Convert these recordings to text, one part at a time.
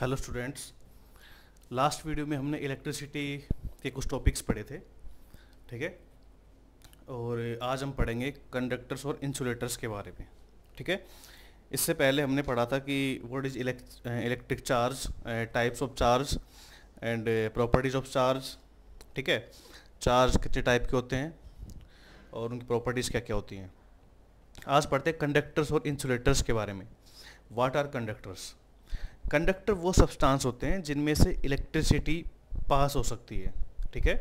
Hello students last video में हमने electricity के कुछ टॉपिक्स पढ़े थे ठीक है और आज हम पढ़ेंगे कंडक्टर्स और इंसुलेटर्स के बारे में ठीक है इससे पहले हमने पढ़ा था कि what is electric charge types of charge and properties of charge ठीक है चार्ज कितने टाइप के होते हैं और उनकी प्रॉपर्टीज़ क्या क्या होती हैं आज पढ़ते हैं कंडक्टर्स और इंसुलेटर्स के बारे में वाट आर कंडक्टर्स कंडक्टर वो सब्सटेंस होते हैं जिनमें से इलेक्ट्रिसिटी पास हो सकती है ठीक है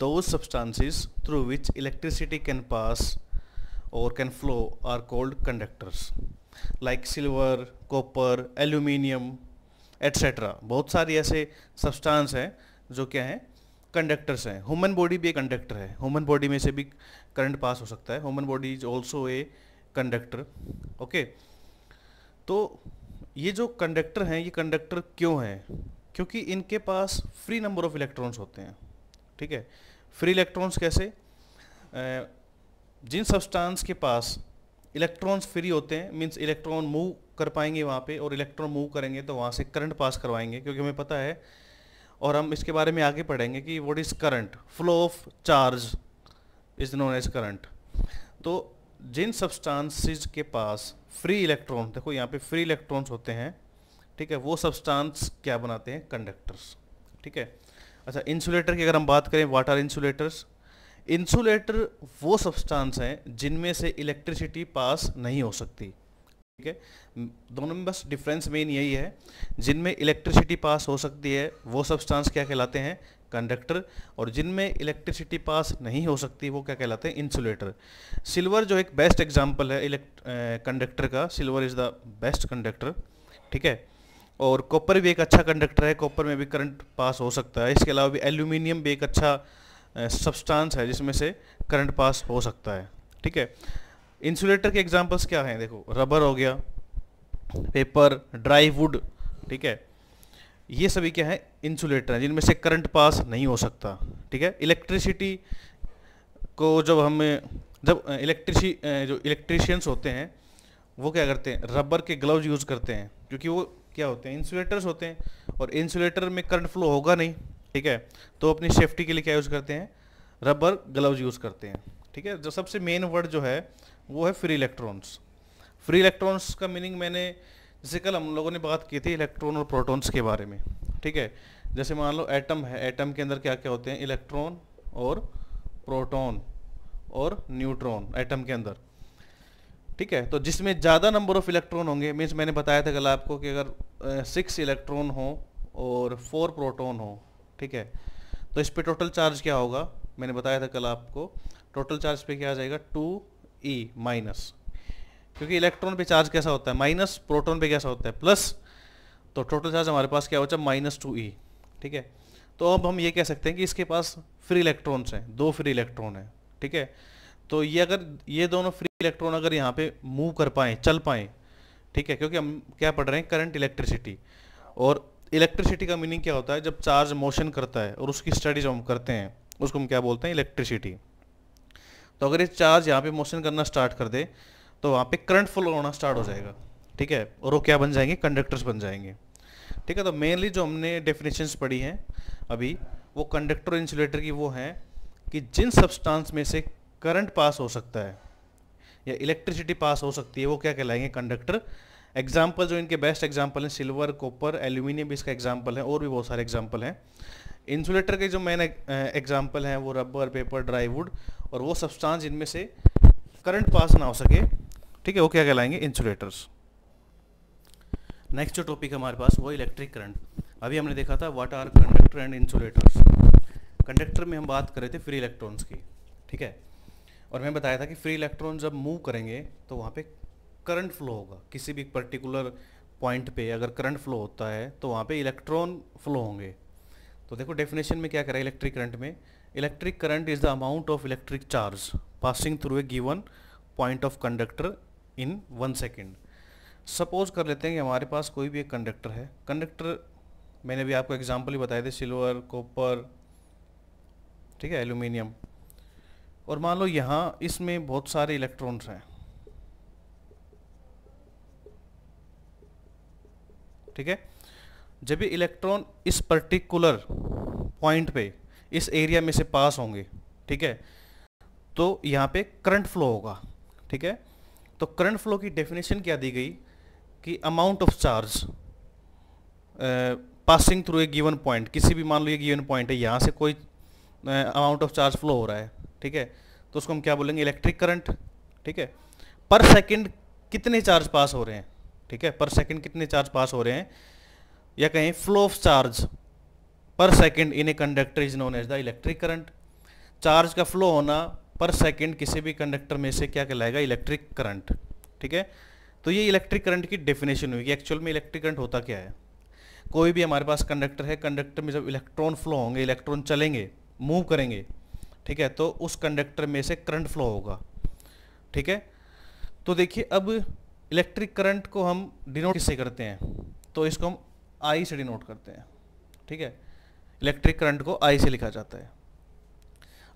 दो substances through which electricity can pass और can flow are called conductors like silver copper aluminium etcetera बहुत सारे ऐसे सब्सटेंस हैं जो क्या हैं कंडक्टर्स हैं ह्यूमन बॉडी भी एक कंडक्टर है ह्यूमन बॉडी में से भी करंट पास हो सकता है human body is also a conductor okay तो ये जो कंडक्टर हैं ये कंडक्टर क्यों हैं क्योंकि इनके पास फ्री नंबर ऑफ इलेक्ट्रॉन्स होते हैं ठीक है फ्री इलेक्ट्रॉन्स कैसे जिन सब्सटेंस के पास इलेक्ट्रॉन्स फ्री होते हैं मीन्स इलेक्ट्रॉन मूव कर पाएंगे वहाँ पे और इलेक्ट्रॉन मूव करेंगे तो वहाँ से करंट पास करवाएंगे क्योंकि हमें पता है और हम इसके बारे में आगे पढ़ेंगे कि what is current flow of charge is known as current तो जिन सब्सटांसिस के पास फ्री इलेक्ट्रॉन देखो यहाँ पे फ्री इलेक्ट्रॉन्स होते हैं ठीक है वो सब्सटांस क्या बनाते हैं कंडक्टर्स ठीक है अच्छा इंसुलेटर की अगर हम बात करें वाट आर इंसुलेटर्स इंसुलेटर वो सब्सटांस हैं जिनमें से इलेक्ट्रिसिटी पास नहीं हो सकती ठीक है दोनों में बस डिफरेंस मेन यही है जिनमें इलेक्ट्रिसिटी पास हो सकती है वो सब्सटांस क्या कहलाते हैं कंडक्टर और जिनमें इलेक्ट्रिसिटी पास नहीं हो सकती वो क्या कहलाते हैं इंसुलेटर सिल्वर जो एक बेस्ट एग्जाम्पल है इलेक्ट कंडक्टर का silver is the best conductor ठीक है और कॉपर भी एक अच्छा कंडक्टर है कॉपर में भी करंट पास हो सकता है इसके अलावा भी एल्यूमिनियम भी एक अच्छा सब्सटेंस है जिसमें से करंट पास हो सकता है ठीक है इंसुलेटर के एग्जांपल्स क्या हैं देखो रबर हो गया पेपर ड्राई वुड ठीक है ये सभी क्या है इंसुलेटर हैं जिनमें से करंट पास नहीं हो सकता ठीक है इलेक्ट्रिसिटी को जब हम जब इलेक्ट्रिसी जो इलेक्ट्रिशियंस होते हैं वो क्या करते हैं रबर के ग्लव्स यूज़ करते हैं क्योंकि वो क्या होते हैं इंसुलेटर्स होते हैं और इंसुलेटर में करंट फ्लो होगा नहीं ठीक है तो अपनी सेफ्टी के लिए क्या यूज़ करते हैं रबर ग्लव्स यूज़ करते हैं ठीक है जो सबसे मेन वर्ड जो है वो है फ्री इलेक्ट्रॉन्स फ्री इलेक्ट्रॉन्स का मीनिंग मैंने जैसे कल हम लोगों ने बात की थी इलेक्ट्रॉन और प्रोटॉन्स के बारे में ठीक है जैसे मान लो एटम है एटम के अंदर क्या क्या होते हैं इलेक्ट्रॉन और प्रोटॉन और न्यूट्रॉन एटम के अंदर ठीक है तो जिसमें ज़्यादा नंबर ऑफ इलेक्ट्रॉन होंगे मीन्स मैंने बताया था कल आपको कि अगर सिक्स इलेक्ट्रॉन हो और फोर प्रोटॉन हो ठीक है तो इस पर टोटल चार्ज क्या होगा मैंने बताया था कल आपको टोटल चार्ज पे क्या आ जाएगा टू ई माइनस क्योंकि इलेक्ट्रॉन पे चार्ज कैसा होता है माइनस प्रोटॉन पे कैसा होता है प्लस तो टोटल चार्ज हमारे पास क्या हो जाए माइनस टू ई ठीक है तो अब हम ये कह सकते हैं कि इसके पास फ्री इलेक्ट्रॉन्स हैं दो फ्री इलेक्ट्रॉन हैं ठीक है तो ये अगर ये दोनों फ्री इलेक्ट्रॉन अगर यहाँ पे मूव कर पाएँ चल पाएँ ठीक है क्योंकि हम क्या पढ़ रहे हैं करंट इलेक्ट्रिसिटी और इलेक्ट्रिसिटी का मीनिंग क्या होता है जब चार्ज मोशन करता है और उसकी स्टडी जब हम करते हैं उसको हम क्या बोलते हैं इलेक्ट्रिसिटी तो अगर ये चार्ज यहाँ पे मोशन करना स्टार्ट कर दे तो वहाँ पे करंट फ्लो होना स्टार्ट हो हाँ। जाएगा ठीक है और वो क्या बन जाएंगे कंडक्टर्स बन जाएंगे ठीक है तो मेनली जो हमने डेफिनेशंस पढ़ी हैं अभी वो कंडक्टर इंसुलेटर की वो हैं कि जिन सब्सटेंस में से करंट पास हो सकता है या इलेक्ट्रिसिटी पास हो सकती है वो क्या कहलाएंगे कंडक्टर एग्जाम्पल जो इनके बेस्ट एग्जाम्पल हैं सिल्वर कॉपर एल्यूमिनियम इसका एग्जाम्पल है और भी बहुत सारे एग्जाम्पल हैं इंसुलेटर के जो मेन एग्जाम्पल हैं वो रबर पेपर ड्राई वुड और वो सब्सटांस जिनमें से करंट पास ना हो सके ठीक है वो क्या कहलाएंगे इंसुलेटर्स नेक्स्ट जो टॉपिक हमारे पास वो इलेक्ट्रिक करंट अभी हमने देखा था what are conductor and insulators conductor में हम बात कर रहे थे फ्री इलेक्ट्रॉन्स की ठीक है और मैंने बताया था कि फ्री इलेक्ट्रॉन जब मूव करेंगे तो वहाँ पे करंट फ्लो होगा किसी भी पर्टिकुलर पॉइंट पे अगर करंट फ्लो होता है तो वहाँ पे इलेक्ट्रॉन फ्लो होंगे तो देखो डेफिनेशन में क्या करें इलेक्ट्रिक करंट में electric current is the amount of electric charge passing through a given point of conductor in one second suppose कर लेते हैं कि हमारे पास कोई भी एक कंडक्टर है कंडक्टर मैंने भी आपको एग्जाम्पल ही बताए थे सिल्वर कॉपर ठीक है एल्यूमिनियम और मान लो यहाँ इसमें बहुत सारे इलेक्ट्रॉन्स हैं ठीक है जब ये इलेक्ट्रॉन इस पर्टिकुलर पॉइंट पे इस एरिया में से पास होंगे ठीक है तो यहाँ पे करंट फ्लो होगा ठीक है तो करंट फ्लो की डेफिनेशन क्या दी गई कि amount of charge passing through a given point किसी भी मान लो ये गिवन पॉइंट है यहाँ से कोई अमाउंट ऑफ चार्ज फ्लो हो रहा है ठीक है तो उसको हम क्या बोलेंगे इलेक्ट्रिक करंट ठीक है पर सेकंड कितने चार्ज पास हो रहे हैं ठीक है पर सेकंड कितने चार्ज पास हो रहे हैं या कहें flow of charge per second in a conductor is known as the electric current charge का फ्लो होना पर सेकेंड किसी भी कंडक्टर में से क्या कहलाएगा इलेक्ट्रिक करंट ठीक है तो ये इलेक्ट्रिक करंट की डेफिनेशन हुई कि एक्चुअल में इलेक्ट्रिक करंट होता क्या है कोई भी हमारे पास कंडक्टर है कंडक्टर में जब इलेक्ट्रॉन फ्लो होंगे इलेक्ट्रॉन चलेंगे मूव करेंगे ठीक है तो उस कंडक्टर में से करंट फ्लो होगा ठीक है तो देखिए अब इलेक्ट्रिक करंट को हम डिनोट किससे करते हैं तो इसको हम आई से डिनोट करते हैं ठीक है इलेक्ट्रिक करंट को आई से लिखा जाता है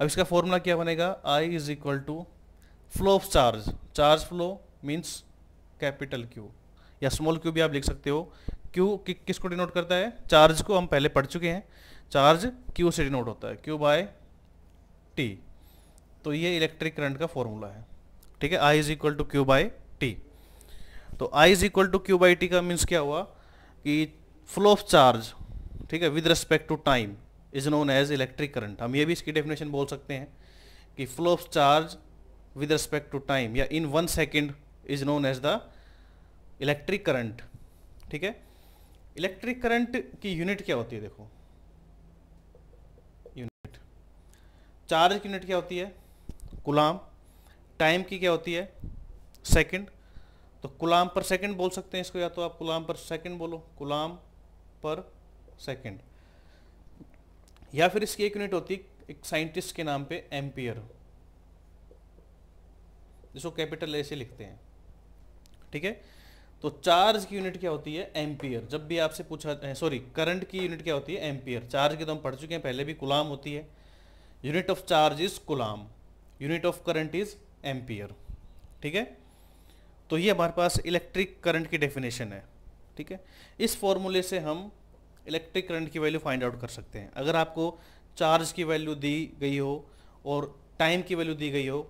अब इसका फॉर्मूला क्या बनेगा I is equal to flow of charge charge flow means capital Q या स्मॉल क्यू भी आप लिख सकते हो क्यू कि, किसको डिनोट करता है चार्ज को हम पहले पढ़ चुके हैं चार्ज क्यू से डिनोट होता है क्यू बाय टी तो ये इलेक्ट्रिक करंट का फॉर्मूला है ठीक है I is equal to Q by T तो I is equal to Q by T का मीन्स क्या हुआ कि फ्लो ऑफ चार्ज ठीक है with respect to time is known as electric current हम ये भी इसकी डेफिनेशन बोल सकते हैं कि flow of charge with respect to time या in one second is known as the electric current ठीक है इलेक्ट्रिक करंट की यूनिट क्या होती है देखो यूनिट चार्ज की यूनिट क्या होती है गुलाम टाइम की क्या होती है सेकेंड तो गुलाम पर सेकेंड बोल सकते हैं इसको या तो आप गुलाम पर सेकेंड बोलो गुलाम पर सेकेंड या फिर इसकी एक यूनिट होती एक साइंटिस्ट के नाम पे एम्पियर जिसको कैपिटल ऐसे लिखते हैं ठीक है तो चार्ज की यूनिट क्या होती है एम्पियर जब भी आपसे पूछा सॉरी करंट की यूनिट क्या होती है एम्पियर चार्ज के तो हम पढ़ चुके हैं पहले भी गुलाम होती है unit of charge is coulomb unit of current is ampere ठीक है तो ये हमारे पास इलेक्ट्रिक करंट की डेफिनेशन है ठीक है इस फॉर्मूले से हम इलेक्ट्रिक करंट की वैल्यू फाइंड आउट कर सकते हैं अगर आपको चार्ज की वैल्यू दी गई हो और टाइम की वैल्यू दी गई हो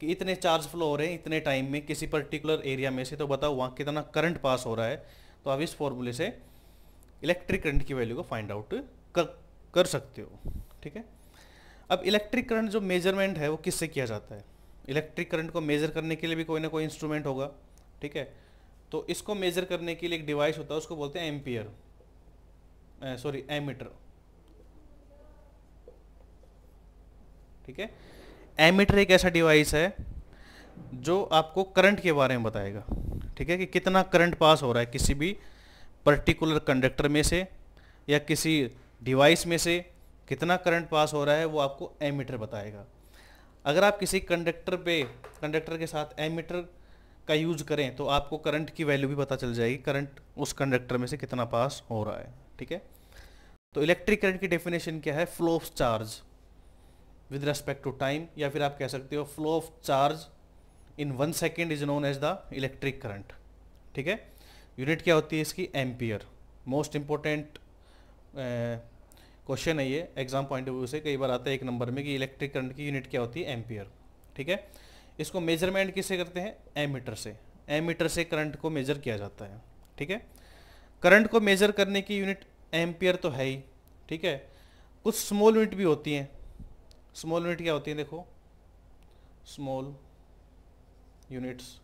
कि इतने चार्ज फ्लो हो रहे हैं इतने टाइम में किसी पर्टिकुलर एरिया में से तो बताओ वहाँ कितना करंट पास हो रहा है तो आप इस फॉर्मूले से इलेक्ट्रिक करंट की वैल्यू को फाइंड आउट कर कर सकते हो ठीक है अब इलेक्ट्रिक करंट जो मेजरमेंट है वो किससे किया जाता है इलेक्ट्रिक करंट को मेज़र करने के लिए भी कोई ना कोई इंस्ट्रूमेंट होगा ठीक है तो इसको मेज़र करने के लिए एक डिवाइस होता है उसको बोलते हैं एम्पियर सॉरी एमीटर ठीक है एमीटर एक ऐसा डिवाइस है जो आपको करंट के बारे में बताएगा ठीक है कि कितना करंट पास हो रहा है किसी भी पर्टिकुलर कंडक्टर में से या किसी डिवाइस में से कितना करंट पास हो रहा है वो आपको एमीटर बताएगा अगर आप किसी कंडक्टर पे कंडक्टर के साथ एमीटर का यूज करें तो आपको करंट की वैल्यू भी पता चल जाएगी करंट उस कंडक्टर में से कितना पास हो रहा है ठीक है तो इलेक्ट्रिक करंट की डेफिनेशन क्या है flow of charge with respect to time या फिर आप कह सकते हो flow of charge in one second is known as the electric current ठीक है यूनिट क्या होती है इसकी एम्पियर मोस्ट इम्पोर्टेंट क्वेश्चन है ये एग्जाम पॉइंट ऑफ व्यू से कई बार आता है एक नंबर में कि इलेक्ट्रिक करंट की यूनिट क्या होती है एम्पियर ठीक है इसको मेजरमेंट किससे करते हैं एमीटर से एमीटर से करंट को मेजर किया जाता है ठीक है करंट को मेज़र करने की यूनिट एम्पियर तो है ही ठीक है कुछ स्मॉल यूनिट भी होती हैं स्मॉल यूनिट क्या होती है देखो स्मॉल यूनिट्स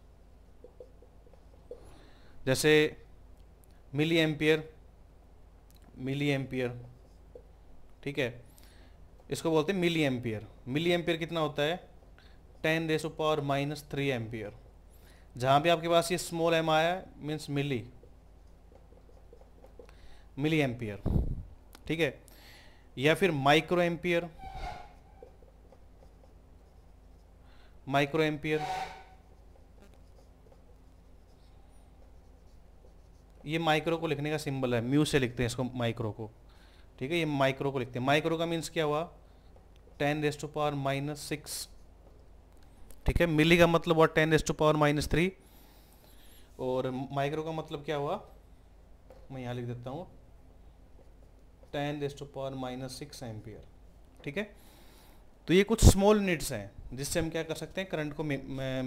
जैसे मिली एम्पियर मिली एम्पियर ठीक है इसको बोलते हैं मिली एम्पियर मिली एम्पियर कितना होता है ten raise to power minus three ampere जहाँ भी आपके पास ये स्मॉल एम आया मीन्स मिली मिली एम्पियर ठीक है या फिर माइक्रो एम्पियर माइक्रो एम्पियर ये माइक्रो को लिखने का सिंबल है म्यू से लिखते हैं इसको माइक्रो को ठीक है ये माइक्रो को लिखते हैं माइक्रो का मीन्स क्या हुआ ten raise to power minus six ठीक है मिली का मतलब हुआ ten raise to power minus three और माइक्रो का मतलब क्या हुआ मैं यहाँ लिख देता हूँ ten raise to power minus six ampere ठीक है तो ये कुछ स्मॉल यूनिट्स हैं जिससे हम क्या कर सकते हैं करंट को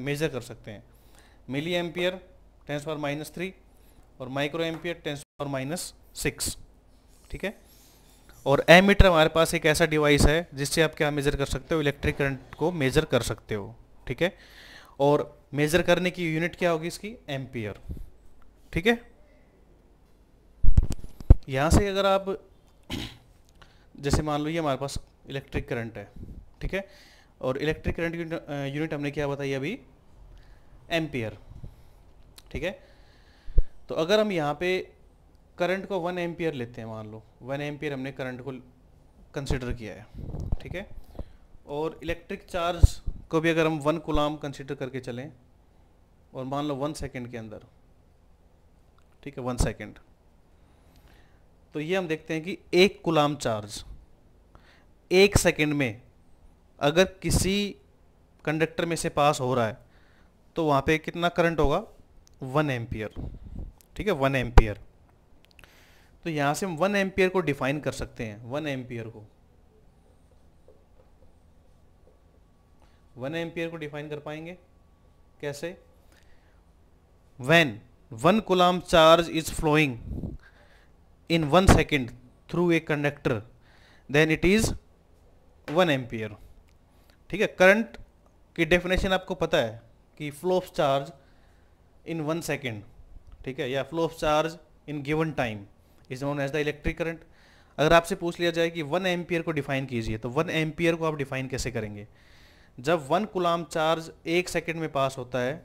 मेजर कर सकते हैं milli ampere tens power minus three और micro ampere tens power minus six ठीक है और एमीटर हमारे पास एक ऐसा डिवाइस है जिससे आप क्या मेजर कर सकते हो इलेक्ट्रिक करंट को मेजर कर सकते हो ठीक है और मेजर करने की यूनिट क्या होगी इसकी एम्पियर ठीक है यहां से अगर आप जैसे मान लो ये हमारे पास इलेक्ट्रिक करंट है ठीक है और इलेक्ट्रिक करंट यूनिट हमने क्या बताई अभी एम्पियर ठीक है तो अगर हम यहाँ पे करंट को वन एम्पियर लेते हैं मान लो वन एम्पियर हमने करंट को कंसिडर किया है ठीक है और इलेक्ट्रिक चार्ज को भी अगर हम वन गुलाम कंसिडर करके चलें और मान लो वन सेकेंड के अंदर ठीक है वन सेकेंड तो ये हम देखते हैं कि एक गुलाम चार्ज एक सेकंड में अगर किसी कंडक्टर में से पास हो रहा है तो वहाँ पे कितना करंट होगा वन एम्पियर ठीक है वन एम्पियर तो यहाँ से हम वन एम्पियर को डिफाइन कर सकते हैं वन एम्पियर को वन एम्पियर को डिफाइन कर पाएंगे कैसे when one coulomb charge is flowing in one second through a conductor then it is one ampere ठीक है करंट की डेफिनेशन आपको पता है कि flow of charge in one second ठीक है या flow of charge in given time is known as the electric current अगर आपसे पूछ लिया जाए कि वन एम्पियर को डिफाइन कीजिए तो वन एम्पियर को आप डिफाइन कैसे करेंगे जब वन गुलाम चार्ज एक सेकेंड में पास होता है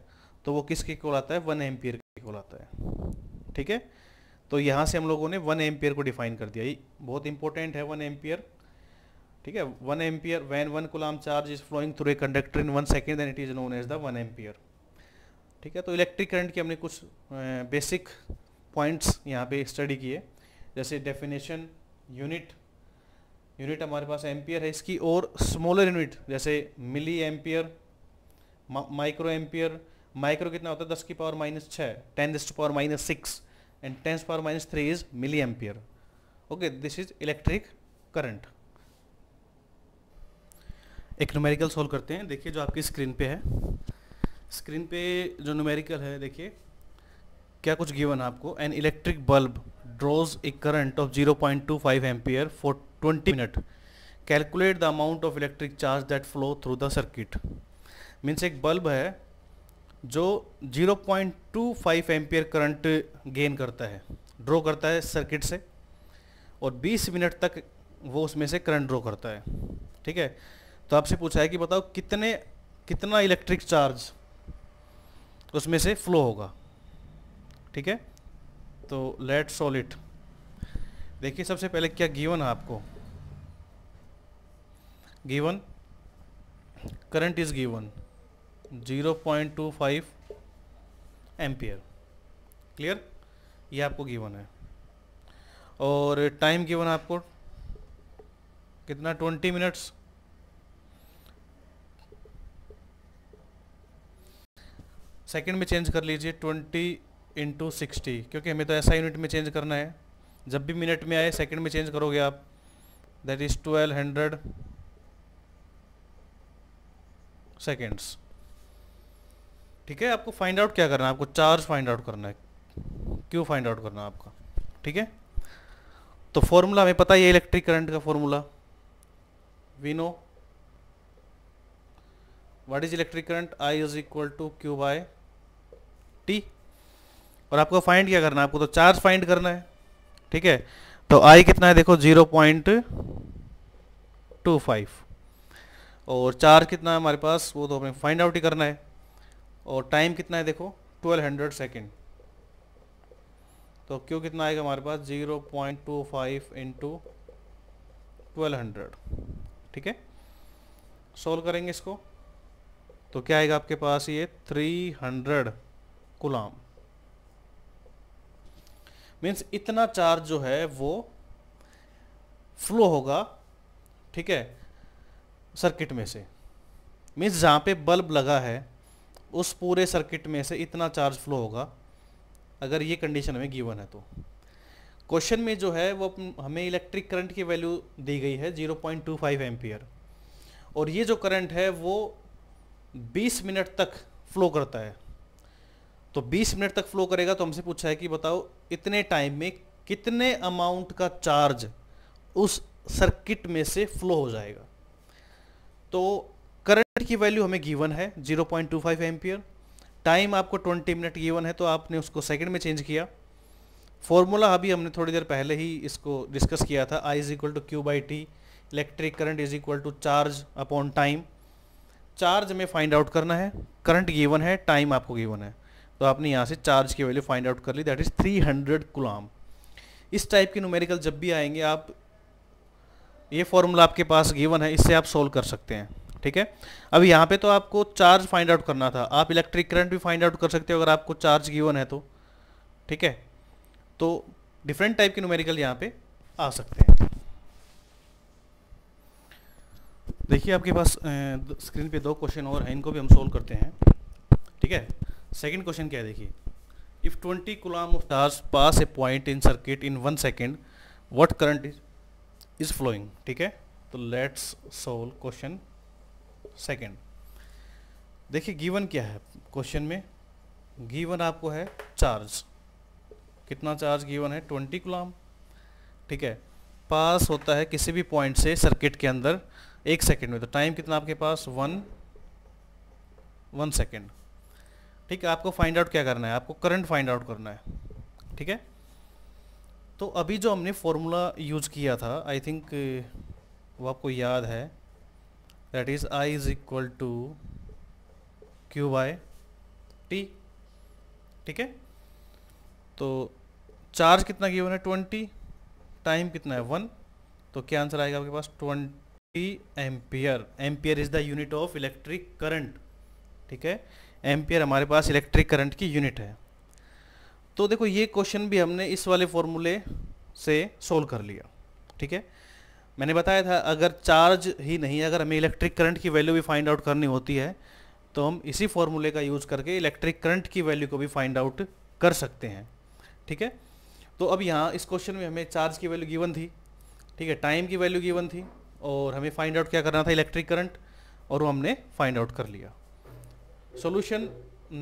तो वो किसके कोल आता है वन एम्पियर के कोल आता है ठीक है तो यहाँ से हम लोगों ने वन एम्पियर को डिफाइन कर दिया ये बहुत इंपॉर्टेंट है वन एम्पियर ठीक है one ampere when one coulomb charge is flowing through a conductor in one second and it is known as the one ampere ठीक है तो इलेक्ट्रिक करंट के हमने कुछ बेसिक पॉइंट्स यहाँ पे स्टडी किए जैसे डेफिनेशन यूनिट यूनिट हमारे पास एम्पियर है इसकी और स्मॉलर यूनिट जैसे milliampere micro ampere micro कितना होता है दस की पावर माइनस छः टेन दस power minus six and ten's power minus three is milliampere okay this is electric current एक न्यूमेरिकल सोल्व करते हैं देखिए जो आपकी स्क्रीन पे है स्क्रीन पे जो न्यूमेरिकल है देखिए क्या कुछ गिवन है आपको an electric bulb draws a current of 0.25 point two five ampere for twenty minute calculate the amount of electric charge that flow through the circuit means एक बल्ब है जो 0.25 point two five ampere current gain करता है draw करता है circuit से और 20 minute तक वो उसमें से करंट ड्रॉ करता है ठीक है तो आपसे पूछा है कि बताओ कितने कितना इलेक्ट्रिक चार्ज उसमें से फ्लो होगा ठीक है तो लेट सॉलिड देखिए सबसे पहले क्या गिवन है आपको given current is given 0.25 point two five ampere clear ये आपको गिवन है और टाइम गिवन आपको कितना 20 मिनट्स सेकंड में चेंज कर लीजिए ट्वेंटी इंटू सिक्सटी क्योंकि हमें तो ऐसा यूनिट में चेंज करना है जब भी मिनट में आए सेकंड में चेंज करोगे आप that is twelve hundred seconds ठीक है आपको फाइंड आउट क्या करना है आपको चार्ज फाइंड आउट करना है क्यों फाइंड आउट करना है आपका ठीक है तो फॉर्मूला हमें पता है इलेक्ट्रिक करंट का formula we know what is electric current I is equal to Q by T और आपको फाइंड क्या करना है आपको तो चार्ज फाइंड करना है ठीक है तो आई कितना है देखो जीरो पॉइंट टू फाइव और चार्ज कितना है हमारे पास वो तो हमें फाइंड आउट ही करना है और टाइम कितना है देखो ट्वेल्व हंड्रेड सेकेंड तो क्यों कितना आएगा हमारे पास zero point two five into twelve hundred ठीक है सोल्व करेंगे इसको तो क्या आएगा आपके पास ये थ्री हंड्रेड गुलाम मीन्स इतना चार्ज जो है वो फ्लो होगा ठीक है सर्किट में से मीन्स जहाँ पे बल्ब लगा है उस पूरे सर्किट में से इतना चार्ज फ्लो होगा अगर ये कंडीशन हमें गिवन है तो क्वेश्चन में जो है वो हमें इलेक्ट्रिक करंट की वैल्यू दी गई है 0.25 पॉइंट और ये जो करंट है वो 20 मिनट तक फ्लो करता है तो 20 मिनट तक फ्लो करेगा तो हमसे पूछा है कि बताओ इतने टाइम में कितने अमाउंट का चार्ज उस सर्किट में से फ्लो हो जाएगा तो करंट की वैल्यू हमें गिवन है 0.25 पॉइंट टाइम आपको 20 मिनट गिवन है तो आपने उसको सेकंड में चेंज किया फॉर्मूला अभी हमने थोड़ी देर पहले ही इसको डिस्कस किया था I is equal to Q by T electric current is equal to charge upon time charge में फाइंड आउट करना है करंट गिवन है टाइम आपको गिवन है तो आपने यहाँ से चार्ज की वैल्यू फाइंड आउट कर ली दैट इज़ 300 हंड्रेड गुलाम इस टाइप के न्यूमेरिकल जब भी आएंगे आप ये फॉर्मूला आपके पास गिवन है इससे आप सोल्व कर सकते हैं ठीक है अब यहाँ पे तो आपको चार्ज फाइंड आउट करना था आप इलेक्ट्रिक करंट भी फाइंड आउट कर सकते हो अगर आपको चार्ज गिवन है तो ठीक है तो डिफरेंट टाइप के न्यूमेरिकल यहाँ पे आ सकते हैं देखिए आपके पास स्क्रीन पे दो क्वेश्चन और हैं इनको भी हम सोल्व करते हैं ठीक है सेकेंड क्वेश्चन क्या है देखिए if twenty coulomb of charge pass a point in circuit in one second what current is is flowing ठीक है तो लेट्स सोल्व क्वेश्चन सेकेंड देखिए गिवन क्या है क्वेश्चन में गिवन आपको है चार्ज कितना चार्ज गिवन है ट्वेंटी कुलाम ठीक है पास होता है किसी भी पॉइंट से सर्किट के अंदर एक सेकेंड में तो टाइम कितना आपके पास वन वन सेकेंड ठीक है आपको फाइंड आउट क्या करना है आपको करंट फाइंड आउट करना है ठीक है तो अभी जो हमने फॉर्मूला यूज किया था आई थिंक वो आपको याद है that is I is equal to Q by T ठीक है तो चार्ज कितना गिवन है ट्वेंटी टाइम कितना है वन तो क्या आंसर आएगा आपके पास twenty ampere ampere is the unit of electric current ठीक है एम्पियर हमारे पास इलेक्ट्रिक करंट की यूनिट है तो देखो ये क्वेश्चन भी हमने इस वाले फॉर्मूले से सोल्व कर लिया ठीक है मैंने बताया था अगर चार्ज ही नहीं अगर हमें इलेक्ट्रिक करंट की वैल्यू भी फाइंड आउट करनी होती है तो हम इसी फॉर्मूले का यूज़ करके इलेक्ट्रिक करंट की वैल्यू को भी फाइंड आउट कर सकते हैं ठीक है तो अब यहाँ इस क्वेश्चन में हमें चार्ज की वैल्यू गिवन थी ठीक है टाइम की वैल्यू गिवन थी और हमें फाइंड आउट क्या करना था इलेक्ट्रिक करंट और वो हमने फाइंड आउट कर लिया सोल्यूशन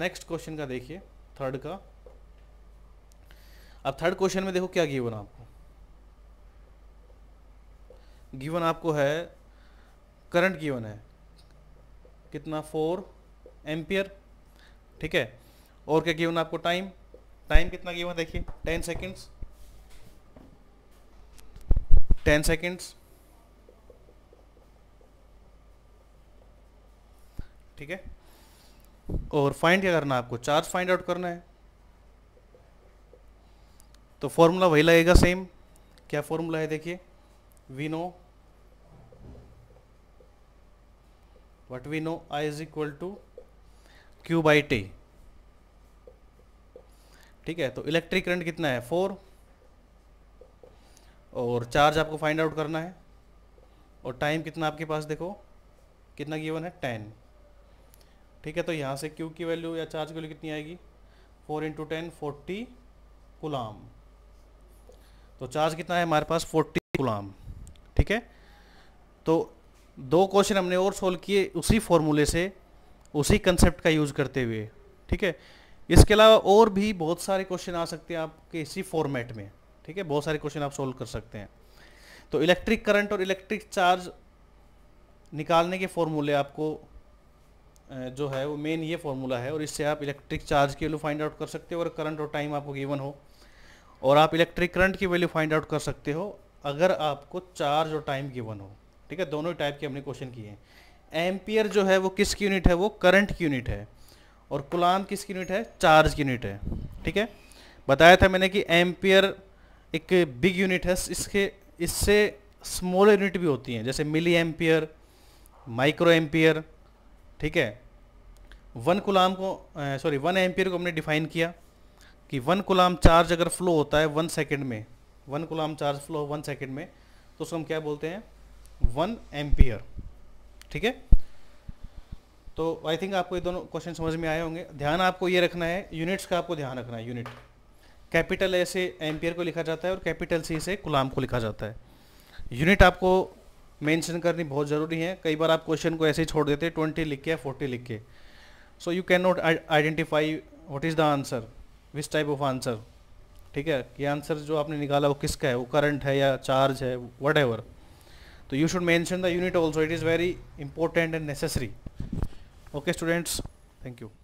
नेक्स्ट क्वेश्चन का देखिए थर्ड का अब थर्ड क्वेश्चन में देखो क्या गिवन आपको गिवन आपको है करंट गिवन है कितना फोर एम्पियर ठीक है और क्या गिवन आपको टाइम टाइम कितना गिवन देखिए टेन सेकेंड्स टेन सेकेंड्स ठीक है और फाइंड क्या करना है आपको चार्ज फाइंड आउट करना है तो फॉर्मूला वही लगेगा सेम क्या फॉर्मूला है देखिए we know what we know I is equal to Q by T ठीक है तो इलेक्ट्रिक करंट कितना है फोर और चार्ज आपको फाइंड आउट करना है और टाइम कितना आपके पास देखो कितना गिवन है टेन ठीक है तो यहाँ से क्यू की वैल्यू या चार्ज की वैल्यू कितनी आएगी four into ten forty coulomb तो चार्ज कितना है हमारे पास फोर्टी गुलाम ठीक है तो दो क्वेश्चन हमने और सोल्व किए उसी फॉर्मूले से उसी कंसेप्ट का यूज़ करते हुए ठीक है इसके अलावा और भी बहुत सारे क्वेश्चन आ सकते हैं आपके इसी फॉर्मेट में ठीक है बहुत सारे क्वेश्चन आप सोल्व कर सकते हैं तो इलेक्ट्रिक करंट और इलेक्ट्रिक चार्ज निकालने के फॉर्मूले आपको जो है वो मेन ये फॉर्मूला है और इससे आप इलेक्ट्रिक चार्ज की वैल्यू फाइंड आउट कर सकते हो और करंट और टाइम आपको गिवन हो और आप इलेक्ट्रिक करंट की वैल्यू फाइंड आउट कर सकते हो अगर आपको चार्ज और टाइम गिवन हो ठीक है दोनों टाइप के हमने क्वेश्चन किए हैं एम्पियर जो है वो किसकी यूनिट है वो करंट की यूनिट है और कुलाम किसकी यूनिट है चार्ज की यूनिट है ठीक है बताया था मैंने कि एम्पियर एक बिग यूनिट है इसके इससे स्मॉल यूनिट भी होती हैं जैसे मिली एम्पियर माइक्रो एम्पियर ठीक है वन गुलाम को सॉरी वन एम्पियर को हमने डिफाइन किया कि वन गुलाम चार्ज अगर फ्लो होता है वन सेकेंड में one coulomb charge flow one second में तो उसको हम क्या बोलते हैं वन एम्पियर ठीक है तो आई थिंक आपको ये दोनों क्वेश्चन समझ में आए होंगे ध्यान आपको ये रखना है यूनिट्स का आपको ध्यान रखना है यूनिट कैपिटल ए से एम्पियर को लिखा जाता है और कैपिटल सी से गुलाम को लिखा जाता है यूनिट आपको मेंशन करनी बहुत ज़रूरी है कई बार आप क्वेश्चन को ऐसे ही छोड़ देते हैं ट्वेंटी लिख के या फोर्टी लिख के so you cannot identify what is the answer this type of answer ठीक है ये आंसर जो आपने निकाला वो किसका है वो करंट है या चार्ज है वट एवर तो you should mention the unit also it is very important and necessary okay students thank you